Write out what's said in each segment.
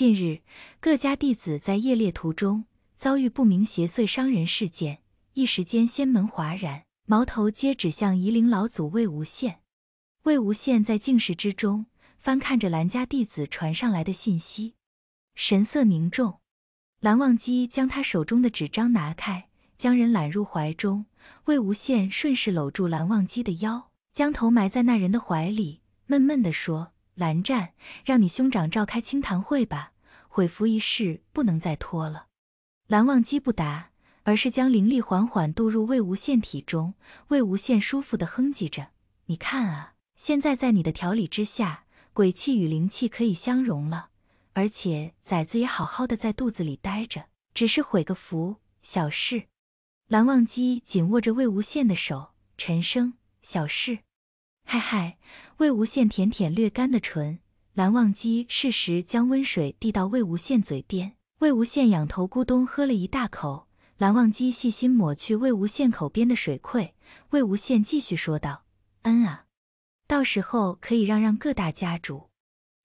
近日，各家弟子在夜猎途中遭遇不明邪祟伤人事件，一时间仙门哗然，矛头皆指向夷陵老祖魏无羡。魏无羡在静室之中翻看着蓝家弟子传上来的信息，神色凝重。蓝忘机将他手中的纸张拿开，将人揽入怀中，魏无羡顺势搂住蓝忘机的腰，将头埋在那人的怀里，闷闷地说。蓝湛，让你兄长召开清谈会吧，毁符一事不能再拖了。蓝忘机不答，而是将灵力缓缓渡入魏无羡体中。魏无羡舒服的哼唧着：“你看啊，现在在你的调理之下，鬼气与灵气可以相融了，而且崽子也好好的在肚子里待着，只是毁个符，小事。”蓝忘机紧握着魏无羡的手，沉声：“小事。”嗨嗨，魏无羡舔舔略干的唇，蓝忘机适时将温水递到魏无羡嘴边。魏无羡仰头咕咚喝了一大口，蓝忘机细心抹去魏无羡口边的水溃。魏无羡继续说道：“嗯啊，到时候可以让让各大家主。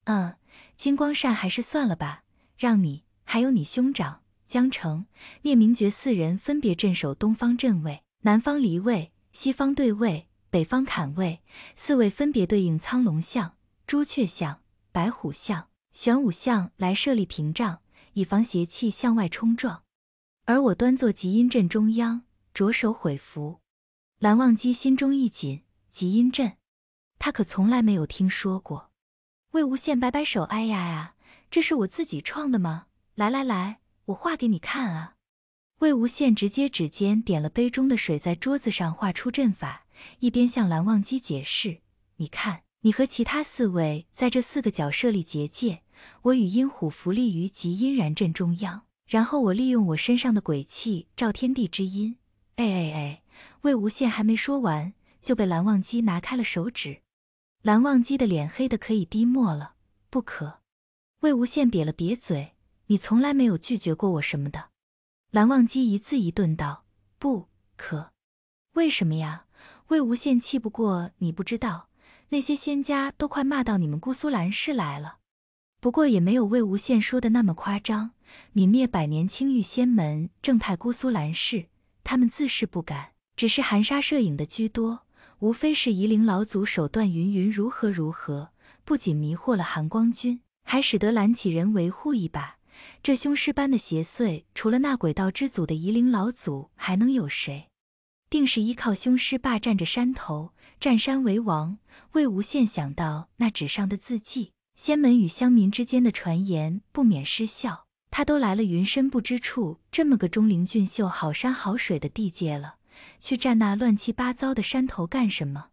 嗯，金光善还是算了吧，让你还有你兄长江澄、聂明觉四人分别镇守东方镇位、南方离位、西方对位。”北方坎位四位分别对应苍龙相、朱雀相、白虎相、玄武相来设立屏障，以防邪气向外冲撞。而我端坐极阴阵中央，着手毁符。蓝忘机心中一紧，极阴阵，他可从来没有听说过。魏无羡摆摆手：“哎呀呀，这是我自己创的吗？来来来，我画给你看啊！”魏无羡直接指尖点了杯中的水，在桌子上画出阵法。一边向蓝忘机解释：“你看，你和其他四位在这四个角设立结界，我与阴虎伏立于极阴然阵中央。然后我利用我身上的鬼气，召天地之阴。”哎哎哎！魏无羡还没说完，就被蓝忘机拿开了手指。蓝忘机的脸黑的可以滴墨了。不可！魏无羡瘪了瘪嘴：“你从来没有拒绝过我什么的。”蓝忘机一字一顿道：“不可，为什么呀？”魏无羡气不过，你不知道，那些仙家都快骂到你们姑苏蓝氏来了。不过也没有魏无羡说的那么夸张，泯灭百年青玉仙门正派姑苏蓝氏，他们自是不敢，只是含沙射影的居多，无非是夷陵老祖手段云云如何如何，不仅迷惑了寒光君，还使得蓝起人维护一把。这凶尸般的邪祟，除了那鬼道之祖的夷陵老祖，还能有谁？定是依靠凶师霸占着山头，占山为王。魏无羡想到那纸上的字迹，仙门与乡民之间的传言不免失笑。他都来了云深不知处这么个钟灵俊秀、好山好水的地界了，去占那乱七八糟的山头干什么？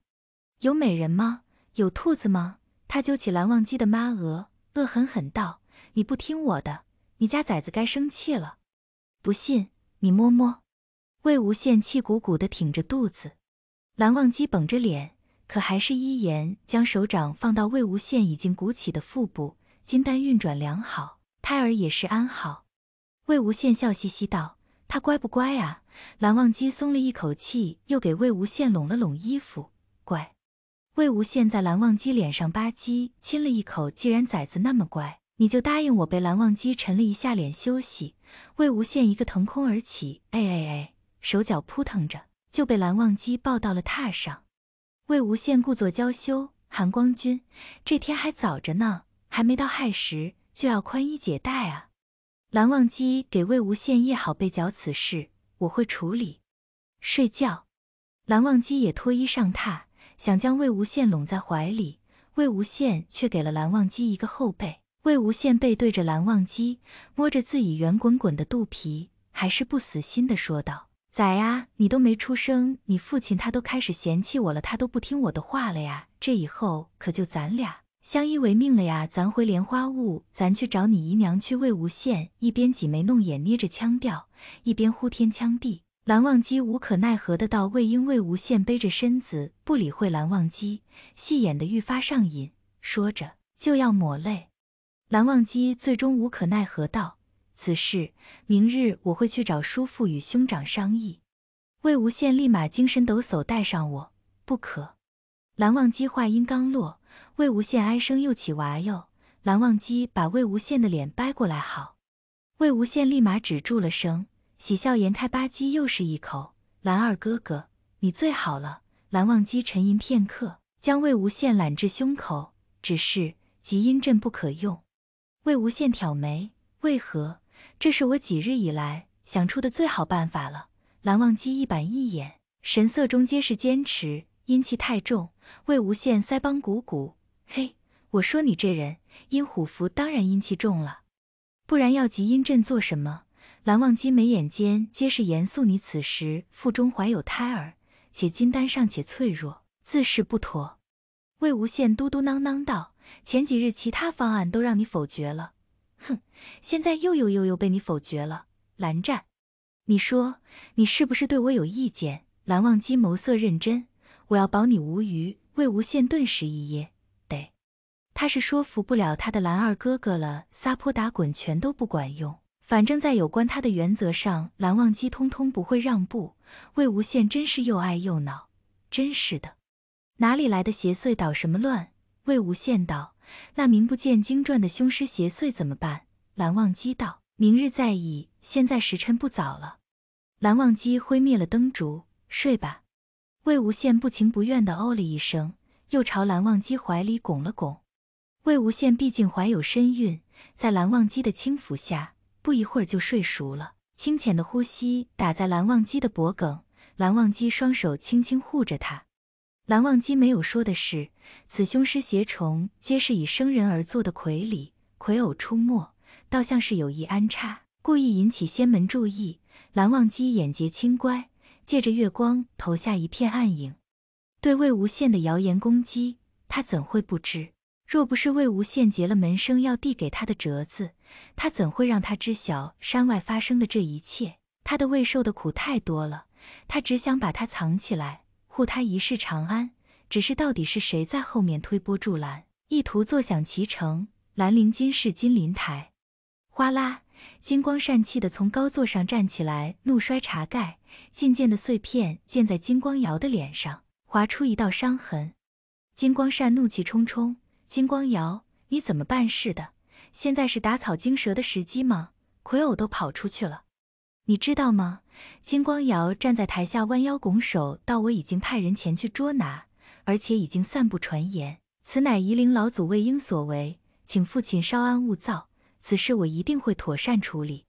有美人吗？有兔子吗？他揪起蓝忘机的妈鹅，恶狠狠道：“你不听我的，你家崽子该生气了。不信你摸摸。”魏无羡气鼓鼓的挺着肚子，蓝忘机绷着脸，可还是依言将手掌放到魏无羡已经鼓起的腹部，金丹运转良好，胎儿也是安好。魏无羡笑嘻嘻道：“他乖不乖啊？”蓝忘机松了一口气，又给魏无羡拢了拢衣服。乖。魏无羡在蓝忘机脸上吧唧亲了一口。既然崽子那么乖，你就答应我被蓝忘机沉了一下脸休息。魏无羡一个腾空而起，哎哎哎！手脚扑腾着，就被蓝忘机抱到了榻上。魏无羡故作娇羞：“韩光君，这天还早着呢，还没到亥时，就要宽衣解带啊！”蓝忘机给魏无羡掖好被角，此事我会处理。睡觉。蓝忘机也脱衣上榻，想将魏无羡拢在怀里，魏无羡却给了蓝忘机一个后背。魏无羡背对着蓝忘机，摸着自己圆滚滚的肚皮，还是不死心的说道。崽呀？你都没出生，你父亲他都开始嫌弃我了，他都不听我的话了呀！这以后可就咱俩相依为命了呀！咱回莲花坞，咱去找你姨娘去。魏无羡一边挤眉弄眼，捏着腔调，一边呼天抢地。蓝忘机无可奈何的道。魏婴，魏无羡背着身子，不理会蓝忘机，戏演的愈发上瘾，说着就要抹泪。蓝忘机最终无可奈何道。此事明日我会去找叔父与兄长商议。魏无羡立马精神抖擞，带上我不可。蓝忘机话音刚落，魏无羡哀声又起。娃哟！蓝忘机把魏无羡的脸掰过来，好。魏无羡立马止住了声，喜笑颜开，吧唧又是一口。蓝二哥哥，你最好了。蓝忘机沉吟片刻，将魏无羡揽至胸口。只是极阴阵不可用。魏无羡挑眉，为何？这是我几日以来想出的最好办法了。蓝忘机一板一眼，神色中皆是坚持。阴气太重。魏无羡腮帮鼓鼓，嘿，我说你这人，阴虎符当然阴气重了，不然要集阴阵做什么？蓝忘机眉眼间皆是严肃。你此时腹中怀有胎儿，且金丹尚且脆弱，自是不妥。魏无羡嘟嘟囔囔道：“前几日其他方案都让你否决了。”哼，现在又又又又被你否决了，蓝湛，你说你是不是对我有意见？蓝忘机眸色认真，我要保你无虞。魏无羡顿时一噎，得，他是说服不了他的蓝二哥哥了，撒泼打滚全都不管用。反正，在有关他的原则上，蓝忘机通通不会让步。魏无羡真是又爱又恼，真是的，哪里来的邪祟捣什么乱？魏无羡道。那名不见经传的凶尸邪祟怎么办？蓝忘机道：“明日再议。”现在时辰不早了。蓝忘机灰灭了灯烛，睡吧。魏无羡不情不愿地哦了一声，又朝蓝忘机怀里拱了拱。魏无羡毕竟怀有身孕，在蓝忘机的轻抚下，不一会儿就睡熟了。清浅的呼吸打在蓝忘机的脖颈，蓝忘机双手轻轻护着他。蓝忘机没有说的是，此凶尸邪虫皆是以生人而做的傀儡、傀偶出没，倒像是有意安插，故意引起仙门注意。蓝忘机眼睫轻乖，借着月光投下一片暗影。对魏无羡的谣言攻击，他怎会不知？若不是魏无羡截了门生要递给他的折子，他怎会让他知晓山外发生的这一切？他的未受的苦太多了，他只想把它藏起来。护他一世长安，只是到底是谁在后面推波助澜，意图坐享其成？兰陵金氏金陵台，哗啦，金光善气的从高座上站起来，怒摔茶盖，渐渐的碎片溅在金光瑶的脸上，划出一道伤痕。金光善怒气冲冲：“金光瑶，你怎么办事的？现在是打草惊蛇的时机吗？魁偶都跑出去了。”你知道吗？金光瑶站在台下弯腰拱手道：“我已经派人前去捉拿，而且已经散布传言，此乃夷陵老祖魏婴所为，请父亲稍安勿躁，此事我一定会妥善处理。”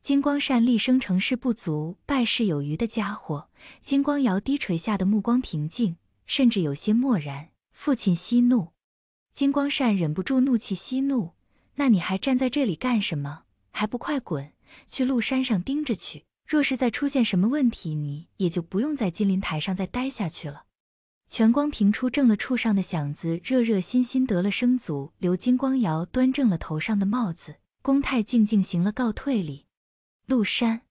金光善厉声：“成事不足，败事有余的家伙！”金光瑶低垂下的目光平静，甚至有些漠然。“父亲息怒。”金光善忍不住怒气：“息怒！那你还站在这里干什么？还不快滚！”去鹿山上盯着去，若是再出现什么问题，你也就不用在金陵台上再待下去了。全光平出正了处上的响子，热热心心得了生祖。刘金光瑶端正了头上的帽子，公太静静行了告退礼。陆山，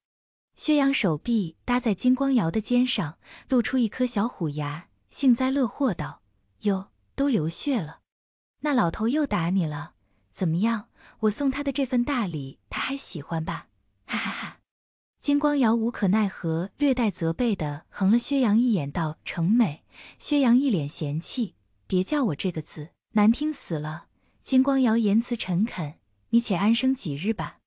薛洋手臂搭在金光瑶的肩上，露出一颗小虎牙，幸灾乐祸道：“哟，都流血了，那老头又打你了，怎么样？”我送他的这份大礼，他还喜欢吧？哈哈哈！金光瑶无可奈何，略带责备地横了薛洋一眼，道：“程美。”薛洋一脸嫌弃：“别叫我这个字，难听死了。”金光瑶言辞诚恳：“你且安生几日吧。”